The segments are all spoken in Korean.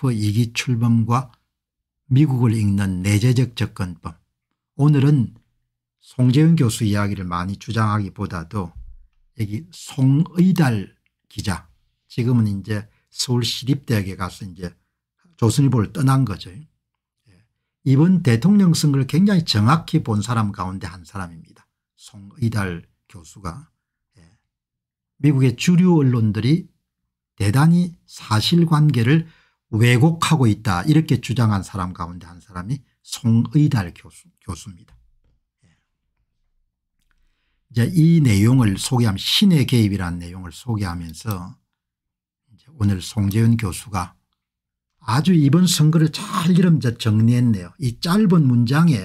셰프 이기 출범과 미국을 읽는 내재적 접근법 오늘은 송재윤 교수 이야기를 많이 주장하기보다도 여기 송의달 기자 지금은 이제 서울시립대학에 가서 이제 조선일보를 떠난 거죠. 예. 이번 대통령 선거를 굉장히 정확히 본 사람 가운데 한 사람입니다. 송의달 교수가 예. 미국의 주류 언론들이 대단히 사실관계를 왜곡하고 있다 이렇게 주장한 사람 가운데 한 사람이 송의달 교수, 교수입니다. 예. 이제 이 내용을 소개함 신의 개입이라는 내용을 소개하면서 오늘 송재윤 교수가 아주 이번 선거를 잘 이름 정리했네요. 이 짧은 문장에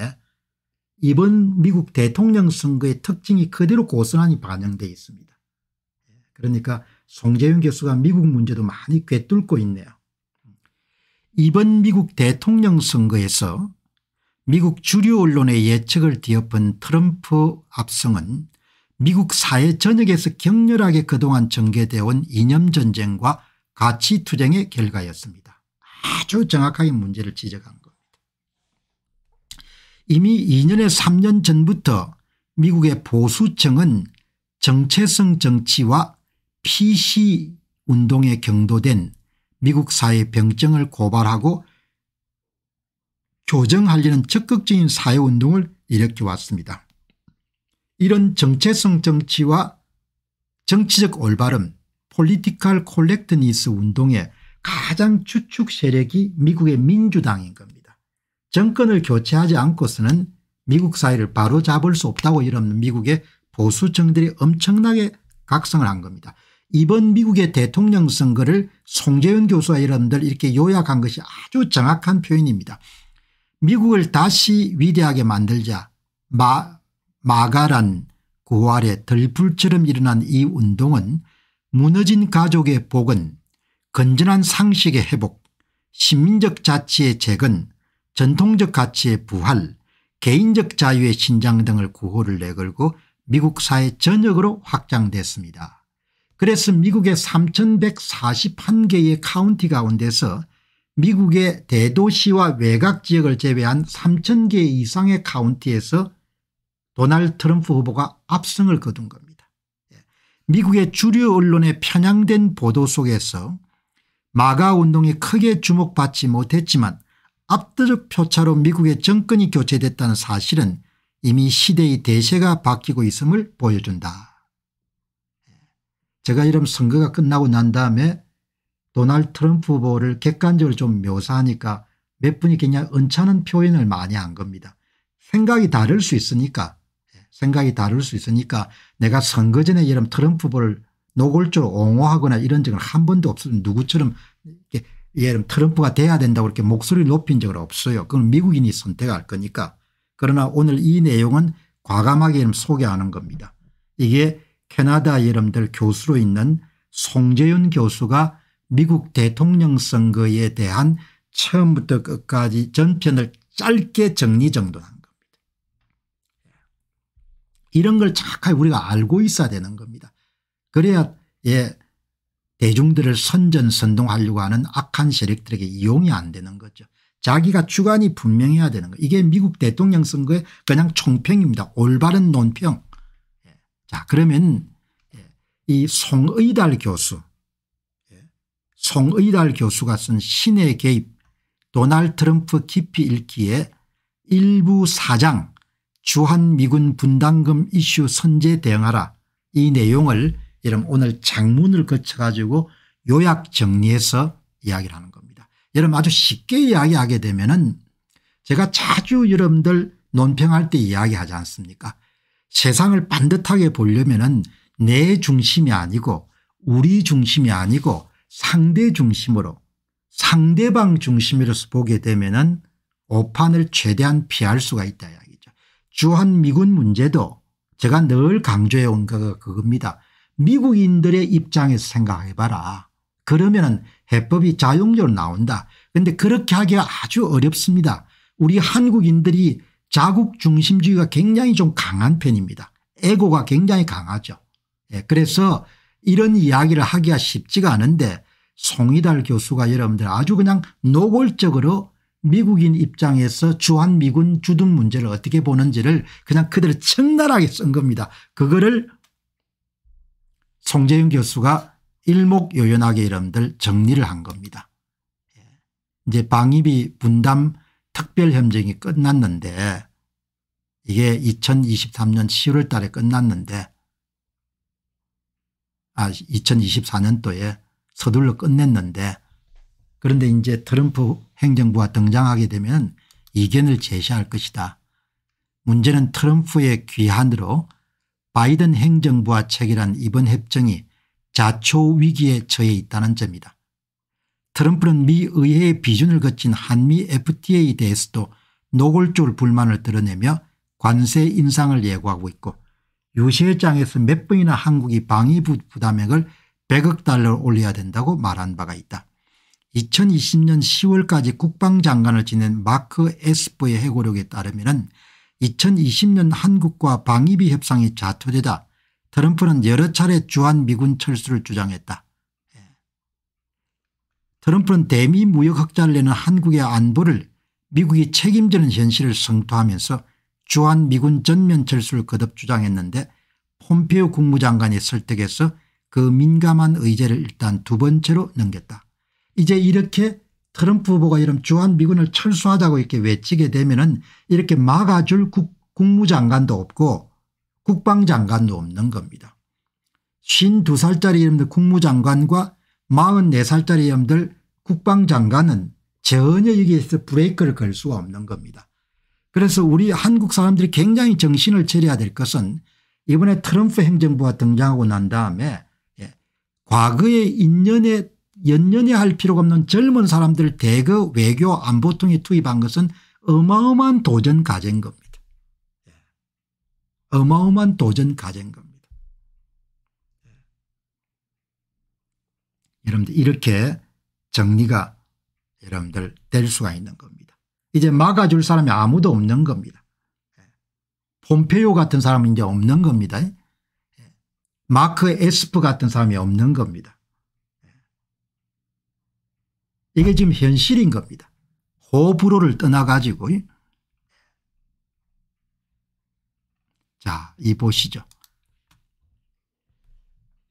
이번 미국 대통령 선거의 특징이 그대로 고스란히 반영되 있습니다. 예. 그러니까 송재윤 교수가 미국 문제도 많이 꿰뚫고 있네요. 이번 미국 대통령 선거에서 미국 주류 언론의 예측을 뒤엎은 트럼프 압승은 미국 사회 전역에서 격렬하게 그동안 전개되어 온 이념전쟁과 가치투쟁의 결과였습니다. 아주 정확하게 문제를 지적한 겁니다. 이미 2년에 3년 전부터 미국의 보수층은 정체성 정치와 PC 운동에 경도된 미국 사회 병증을 고발하고 교정하려는 적극적인 사회운동을 일으켜 왔습니다. 이런 정체성 정치와 정치적 올바름 폴리티컬 콜렉트니스 운동의 가장 주축 세력이 미국의 민주당인 겁니다. 정권을 교체하지 않고서는 미국 사회를 바로잡을 수 없다고 이런 미국의 보수층들이 엄청나게 각성을 한 겁니다. 이번 미국의 대통령 선거를 송재윤 교수와 여러분들 이렇게 요약한 것이 아주 정확한 표현입니다. 미국을 다시 위대하게 만들자 마, 마가란 고아래 들불처럼 일어난 이 운동은 무너진 가족의 복은 건전한 상식의 회복 시민적 자치의 재건 전통적 가치의 부활 개인적 자유의 신장 등을 구호를 내걸고 미국 사회 전역으로 확장됐습니다. 그래서 미국의 3141개의 카운티 가운데서 미국의 대도시와 외곽지역을 제외한 3000개 이상의 카운티에서 도널드 트럼프 후보가 압승을 거둔 겁니다. 예. 미국의 주류 언론에 편향된 보도 속에서 마가운동이 크게 주목받지 못했지만 압도적 표차로 미국의 정권이 교체됐다는 사실은 이미 시대의 대세가 바뀌고 있음을 보여준다. 제가 이런 선거가 끝나고 난 다음에 도널드 트럼프 후보를 객관적으로 좀 묘사하니까 몇 분이 그냥 은짢은 표현을 많이 한 겁니다. 생각이 다를 수 있으니까 예, 생각이 다를 수 있으니까 내가 선거 전에 이런 트럼프 후보를 노골적으로 옹호하거나 이런 적은 한 번도 없어면 누구처럼 이렇 예를 트럼프가 돼야 된다고 이렇게 목소리를 높인 적은 없어요. 그건 미국인이 선택할 거니까. 그러나 오늘 이 내용은 과감하게 소개하는 겁니다. 이게 캐나다 여러분들 교수로 있는 송재윤 교수가 미국 대통령 선거에 대한 처음부터 끝까지 전편을 짧게 정리정돈한 겁니다. 이런 걸 착하게 우리가 알고 있어야 되는 겁니다. 그래야 예 대중들을 선전선동하려고 하는 악한 세력들에게 이용이 안 되는 거죠. 자기가 주관이 분명해야 되는 거 이게 미국 대통령 선거의 그냥 총평입니다. 올바른 논평. 자 그러면 예, 이 송의달 교수 예, 송의달 교수가 쓴 신의 개입 도널드 트럼프 깊이 읽기에 일부 사장 주한미군 분담금 이슈 선제 대응하라 이 내용을 여러분 오늘 장문을 거쳐 가지고 요약 정리해서 이야기를 하는 겁니다. 여러분 아주 쉽게 이야기하게 되면 은 제가 자주 여러분들 논평할 때 이야기하지 않습니까 세상을 반듯하게 보려면 은내 중심이 아니고 우리 중심이 아니고 상대 중심으로 상대방 중심으로서 보게 되면 은 오판을 최대한 피할 수가 있다 이야기죠. 주한미군 문제도 제가 늘 강조해 온 거가 그겁니다. 미국인들의 입장에서 생각해 봐라. 그러면 은 해법이 자용적으로 나온다. 그데 그렇게 하기가 아주 어렵습니다. 우리 한국인들이 자국 중심주의가 굉장히 좀 강한 편입니다. 에고가 굉장히 강하죠. 예, 그래서 이런 이야기를 하기가 쉽지가 않은데 송이달 교수가 여러분들 아주 그냥 노골적으로 미국인 입장에서 주한미군 주둔 문제를 어떻게 보는지를 그냥 그대로 청나라하게 쓴 겁니다. 그거를 송재윤 교수가 일목요연하게 여러분들 정리를 한 겁니다. 예, 이제 방위비 분담 특별협정이 끝났는데 이게 2023년 10월 달에 끝났는데 아 2024년도에 서둘러 끝냈는데 그런데 이제 트럼프 행정부가 등장하게 되면 이견을 제시할 것이다. 문제는 트럼프의 귀환으로 바이든 행정부와 체결한 이번 협정이 자초 위기에 처해 있다는 점이다. 트럼프는 미 의회의 비준을 거친 한미 FTA에 대해서도 노골적 불만을 드러내며 관세 인상을 예고하고 있고 유세장에서 몇 번이나 한국이 방위부 부담액을 100억 달러 올려야 된다고 말한 바가 있다. 2020년 10월까지 국방장관을 지낸 마크 에스퍼의 해고력에 따르면 2020년 한국과 방위비 협상이 좌초되다 트럼프는 여러 차례 주한미군 철수를 주장했다. 트럼프는 대미 무역 흑자를 내는 한국의 안보를 미국이 책임지는 현실을 성토하면서 주한미군 전면 철수를 거듭 주장했는데 폼페오 국무장관의 설득에서 그 민감한 의제를 일단 두 번째로 넘겼다. 이제 이렇게 트럼프 후보가 이런 주한미군을 철수하자고 이렇게 외치게 되면 은 이렇게 막아줄 국, 국무장관도 없고 국방장관도 없는 겁니다. 52살짜리 이름도 국무장관과 44살짜리 염들 국방장관은 전혀 여기에서 브레이크를 걸 수가 없는 겁니다. 그래서 우리 한국 사람들이 굉장히 정신을 차려야 될 것은 이번에 트럼프 행정부가 등장하고 난 다음에 예, 과거의 인연에 연연해 할 필요가 없는 젊은 사람들 대거 외교 안보 통에 투입한 것은 어마어마한 도전 과제인 겁니다. 예, 어마어마한 도전 과제인 겁니다. 여러분들 이렇게 정리가 여러분들 될 수가 있는 겁니다. 이제 막아줄 사람이 아무도 없는 겁니다. 폼페이오 같은 사람은 이제 없는 겁니다. 마크 에스프 같은 사람이 없는 겁니다. 이게 지금 현실인 겁니다. 호불호를 떠나가지고 자, 이 보시죠.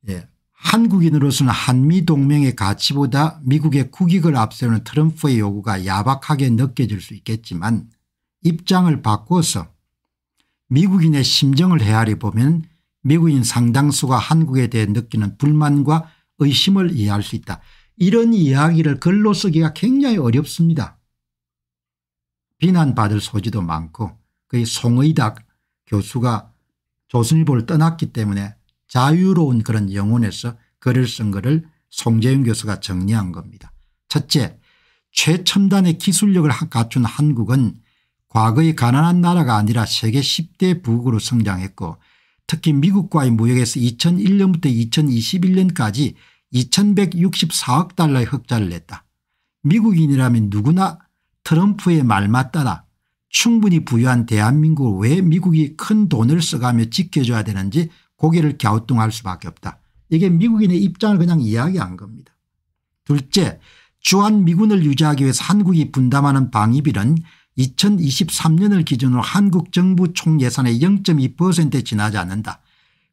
예. 한국인으로서는 한미동맹의 가치보다 미국의 국익을 앞세우는 트럼프의 요구가 야박하게 느껴질 수 있겠지만 입장을 바꾸어서 미국인의 심정을 헤아려 보면 미국인 상당수가 한국에 대해 느끼는 불만과 의심을 이해할 수 있다. 이런 이야기를 글로 쓰기가 굉장히 어렵습니다. 비난받을 소지도 많고 그의 송의닥 교수가 조선일보를 떠났기 때문에 자유로운 그런 영혼에서 글을 쓴 것을 송재윤 교수가 정리한 겁니다. 첫째 최첨단의 기술력을 갖춘 한국은 과거의 가난한 나라가 아니라 세계 10대 부국으로 성장했고 특히 미국과의 무역에서 2001년부터 2021년까지 2164억 달러의 흑자를 냈다. 미국인이라면 누구나 트럼프의 말만 따라 충분히 부유한 대한민국을 왜 미국이 큰 돈을 써가며 지켜줘야 되는지 고개를 갸우뚱할 수밖에 없다. 이게 미국인의 입장을 그냥 이야기한 겁니다. 둘째 주한미군을 유지하기 위해서 한국이 분담하는 방위비는 2023년을 기준으로 한국 정부 총 예산의 0.2%에 지나지 않는다.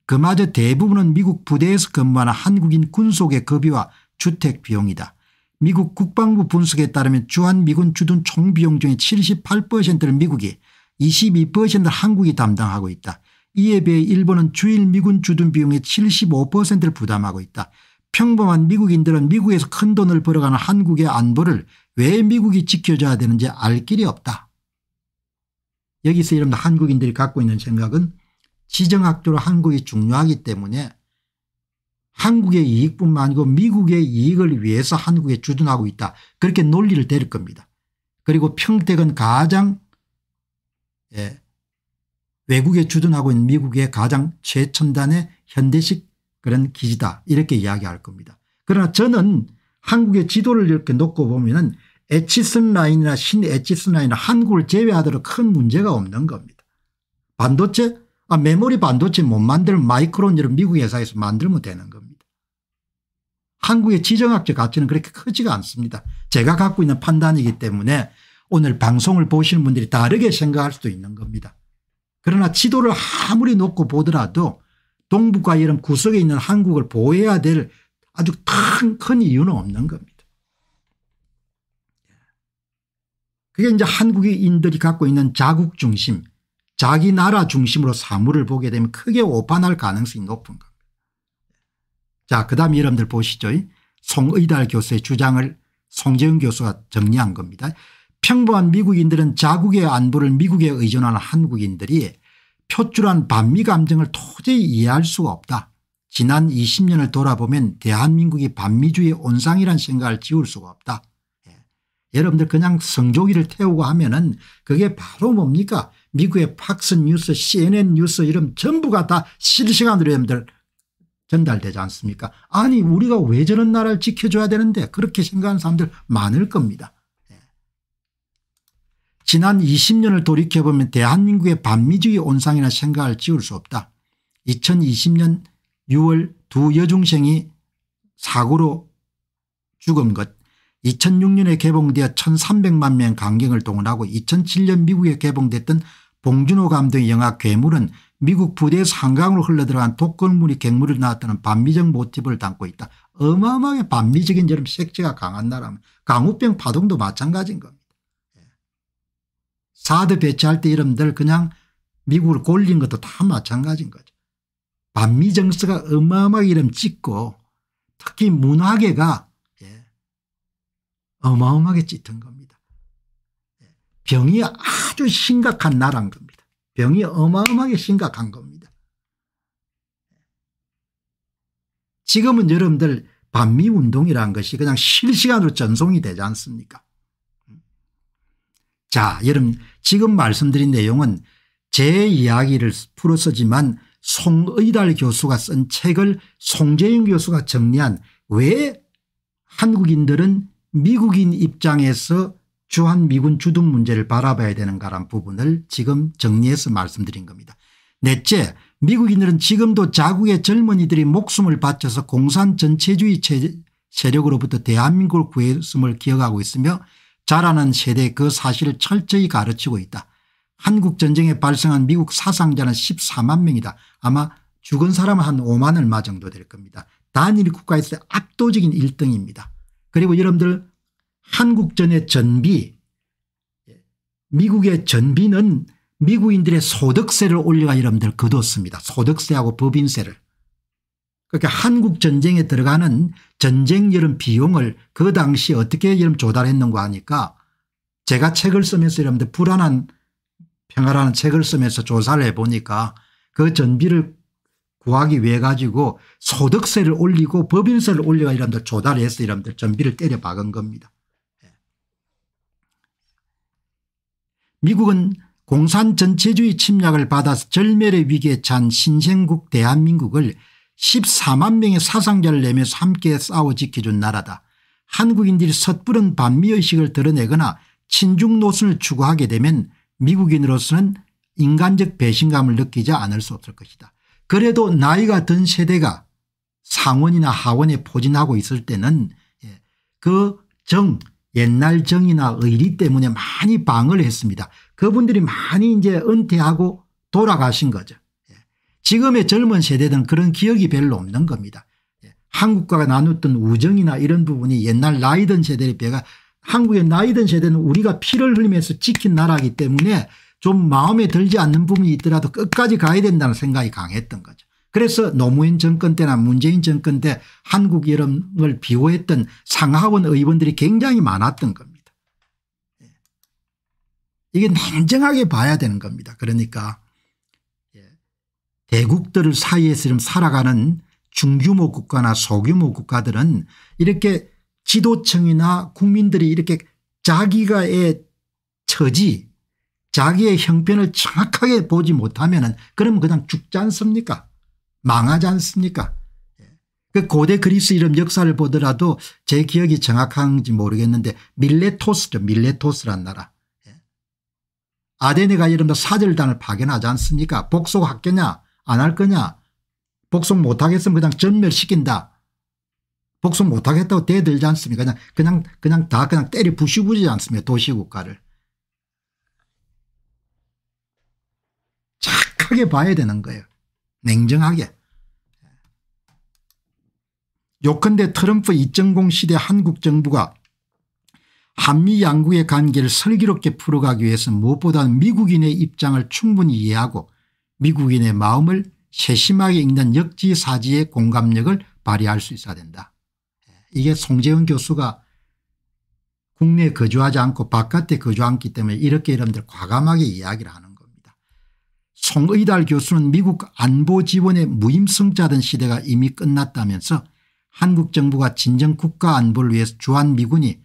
그마저 대부분은 미국 부대에서 근무하는 한국인 군속의 급여와 주택 비용이다. 미국 국방부 분석에 따르면 주한미군 주둔 총비용 중에 78%를 미국이 22%를 한국이 담당하고 있다. 이에 비해 일본은 주일 미군 주둔 비용의 75%를 부담하고 있다. 평범한 미국인들은 미국에서 큰 돈을 벌어가는 한국의 안보를 왜 미국이 지켜줘야 되는지 알 길이 없다. 여기서 이런 한국인들이 갖고 있는 생각은 지정학적으로 한국이 중요하기 때문에 한국의 이익뿐만 아니고 미국의 이익을 위해서 한국에 주둔하고 있다. 그렇게 논리를 대릴 겁니다. 그리고 평택은 가장 예, 외국에 주둔하고 있는 미국의 가장 최첨단의 현대식 그런 기지다 이렇게 이야기할 겁니다. 그러나 저는 한국의 지도를 이렇게 놓고 보면 은에치슨 라인이나 신에치슨 라인은 한국을 제외하도록 큰 문제가 없는 겁니다. 반도체 아 메모리 반도체 못 만들면 마이크론 이런 미국 회사에서 만들면 되는 겁니다. 한국의 지정학적 가치는 그렇게 크지가 않습니다. 제가 갖고 있는 판단이기 때문에 오늘 방송을 보시는 분들이 다르게 생각할 수도 있는 겁니다. 그러나 지도를 아무리 놓고 보더라도 동북과 이런 구석에 있는 한국을 보호해야 될 아주 큰, 큰 이유는 없는 겁니다. 그게 이제 한국인들이 갖고 있는 자국 중심, 자기 나라 중심으로 사물을 보게 되면 크게 오판할 가능성이 높은 겁니다. 자, 그 다음 여러분들 보시죠. 송의달 교수의 주장을 송재훈 교수가 정리한 겁니다. 평범한 미국인들은 자국의 안보를 미국에 의존하는 한국인들이 표출한 반미 감정을 도저히 이해할 수가 없다. 지난 20년을 돌아보면 대한민국이 반미주의 온상이란 생각을 지울 수가 없다. 예. 여러분들 그냥 성조기를 태우고 하면은 그게 바로 뭡니까 미국의 팍스뉴스 cnn 뉴스 이런 전부가 다 실시간으로 여러분들 전달되지 않습니까 아니 우리가 왜 저런 나라를 지켜줘야 되는데 그렇게 생각하는 사람들 많을 겁니다. 지난 20년을 돌이켜보면 대한민국의 반미주의 온상이나 생각을 지울 수 없다. 2020년 6월 두 여중생이 사고로 죽은 것 2006년에 개봉되어 1300만 명 관객을 동원하고 2007년 미국에 개봉됐던 봉준호 감독의 영화 괴물은 미국 부대 의 상강으로 흘러들어간 독극물이 괴물을 낳았다는 반미적 모티브를 담고 있다. 어마어마하게 반미적인 여름 색채가 강한 나라 강우병 파동도 마찬가지인 겁니다. 사드 배치할 때이름들 그냥 미국을 골린 것도 다 마찬가지인 거죠. 반미 정서가 어마어마하게 이름 찍고 특히 문화계가 예, 어마어마하게 찢은 겁니다. 예, 병이 아주 심각한 나라인 겁니다. 병이 어마어마하게 심각한 겁니다. 지금은 여러분들 반미운동이라는 것이 그냥 실시간으로 전송이 되지 않습니까 자 여러분 지금 말씀드린 내용은 제 이야기를 풀어서지만 송의달 교수가 쓴 책을 송재윤 교수가 정리한 왜 한국인들은 미국인 입장에서 주한미군 주둔 문제를 바라봐야 되는가란 부분을 지금 정리해서 말씀드린 겁니다. 넷째 미국인들은 지금도 자국의 젊은이들이 목숨을 바쳐서 공산 전체주의 세력으로부터 대한민국을 구했음을 기억하고 있으며 자라는 세대에 그 사실을 철저히 가르치고 있다. 한국전쟁에 발생한 미국 사상자는 14만 명이다. 아마 죽은 사람은 한 5만 얼마 정도 될 겁니다. 단일 국가에서 압도적인 1등입니다. 그리고 여러분들 한국전의 전비 미국의 전비는 미국인들의 소득세를 올려가 여러분들 거뒀습니다. 소득세하고 법인세를. 그렇게 한국 전쟁에 들어가는 전쟁 여름 비용을 그 당시 어떻게 여름 조달했는가 하니까 제가 책을 쓰면서 여러분들 불안한 평화라는 책을 쓰면서 조사를 해보니까 그 전비를 구하기 위해 가지고 소득세를 올리고 법인세를 올려가 이런들 조달해서 이런들 전비를 때려 박은 겁니다. 예. 미국은 공산 전체주의 침략을 받아서 절멸의 위기에 찬 신생국 대한민국을 14만 명의 사상자를 내면서 함께 싸워 지켜준 나라다. 한국인들이 섣부른 반미의식을 드러내거나 친중 노선을 추구하게 되면 미국인으로서는 인간적 배신감을 느끼지 않을 수 없을 것이다. 그래도 나이가 든 세대가 상원이나 하원에 포진하고 있을 때는 예, 그 정, 옛날 정이나 의리 때문에 많이 방을 했습니다. 그분들이 많이 이제 은퇴하고 돌아가신 거죠. 지금의 젊은 세대들은 그런 기억이 별로 없는 겁니다. 예, 한국과 나눴던 우정이나 이런 부분이 옛날 나이든 세대의 배가 한국의 나이든 세대는 우리가 피를 흘리면서 지킨 나라이기 때문에 좀 마음에 들지 않는 부분이 있더라도 끝까지 가야 된다는 생각이 강했던 거죠. 그래서 노무현 정권 때나 문재인 정권 때 한국 여름을 비호했던 상하원 의원들이 굉장히 많았던 겁니다. 예. 이게 냉정하게 봐야 되는 겁니다. 그러니까 대국들을 사이에 지금 살아가는 중규모 국가나 소규모 국가들은 이렇게 지도층이나 국민들이 이렇게 자기가의 처지 자기의 형편을 정확하게 보지 못하면 은 그러면 그냥 죽지 않습니까 망하지 않습니까 그 고대 그리스 이름 역사를 보더라도 제 기억이 정확한지 모르겠는데 밀레토스죠 밀레토스란 나라 예. 아데네가 이른바 사절단을 파견하지 않습니까 복속학계냐 안할 거냐 복속 못하겠으면 그냥 전멸시킨다 복속 못하겠다고 대들지 않습니까 그냥 그냥 그냥 다 그냥 때려 부시부지 않습니까 도시국가를 착하게 봐야 되는 거예요 냉정하게 요컨대 트럼프 2.0 시대 한국 정부가 한미 양국의 관계를 슬기롭게 풀어가기 위해서 무엇보다 미국인의 입장을 충분히 이해하고 미국인의 마음을 세심하게 읽는 역지사지의 공감력을 발휘할 수 있어야 된다. 이게 송재훈 교수가 국내에 거주하지 않고 바깥에 거주하기 때문에 이렇게 여러분들 과감하게 이야기를 하는 겁니다. 송의달 교수는 미국 안보 지원의 무임승자던 시대가 이미 끝났다면서 한국 정부가 진정 국가 안보를 위해서 주한 미군이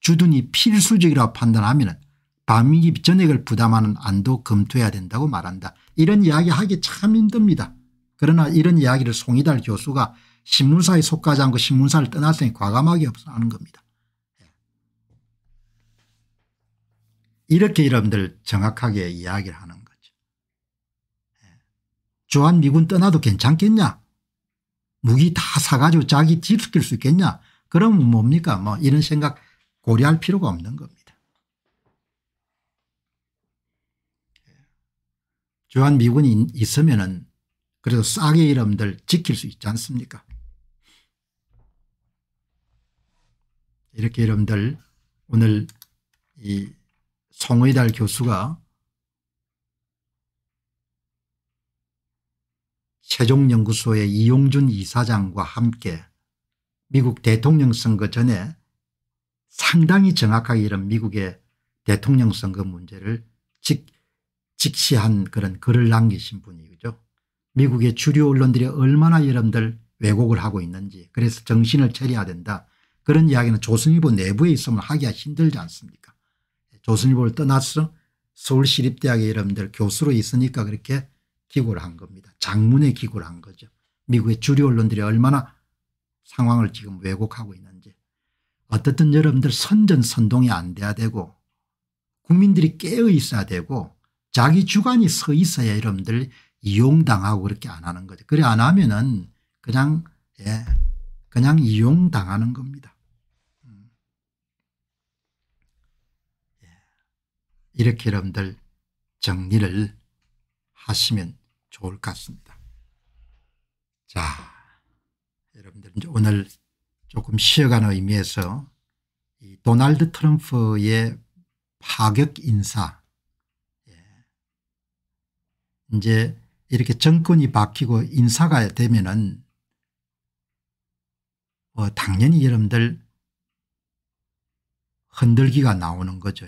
주둔이 필수적이라고 판단하면 방위기 전액을 부담하는 안도 검토해야 된다고 말한다. 이런 이야기 하기 참 힘듭니다. 그러나 이런 이야기를 송이달 교수가 신문사에 속하지 않고 신문사를 떠났으니 과감하게 하는 겁니다. 이렇게 여러분들 정확하게 이야기를 하는 거죠. 주한미군 떠나도 괜찮겠냐 무기 다 사가지고 자기 뒤섞일 수 있겠냐 그러면 뭡니까 뭐 이런 생각 고려할 필요가 없는 겁니다. 주한미군이 있으면은 그래도 싸게 이름들 지킬 수 있지 않습니까? 이렇게 여러분들 오늘 이 송의달 교수가 세종연구소의 이용준 이사장과 함께 미국 대통령 선거 전에 상당히 정확하게 이런 미국의 대통령 선거 문제를 직 직시한 그런 글을 남기신 분이죠. 미국의 주류 언론들이 얼마나 여러분들 왜곡을 하고 있는지 그래서 정신을 차려야 된다. 그런 이야기는 조선일보 내부에 있으면 하기가 힘들지 않습니까 조선일보를 떠나서 서울시립대학의 여러분들 교수로 있으니까 그렇게 기고를 한 겁니다. 장문의 기고를 한 거죠. 미국의 주류 언론들이 얼마나 상황을 지금 왜곡하고 있는지. 어떻든 여러분들 선전선동이 안 돼야 되고 국민들이 깨어 있어야 되고 자기 주관이 서 있어야 여러분들 이용당하고 그렇게 안 하는 거죠. 그래 안 하면은 그냥 예, 그냥 이용당하는 겁니다. 음. 예. 이렇게 여러분들 정리를 하시면 좋을 것 같습니다. 자, 여러분들 오늘 조금 쉬어가는 의미에서 도널드 트럼프의 파격 인사 이제 이렇게 정권이 바뀌고 인사가 되면은 뭐 당연히 여러분들 흔들기가 나오는 거죠.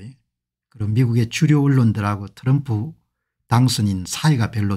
그럼 미국의 주류 언론들하고 트럼프 당선인 사이가 별로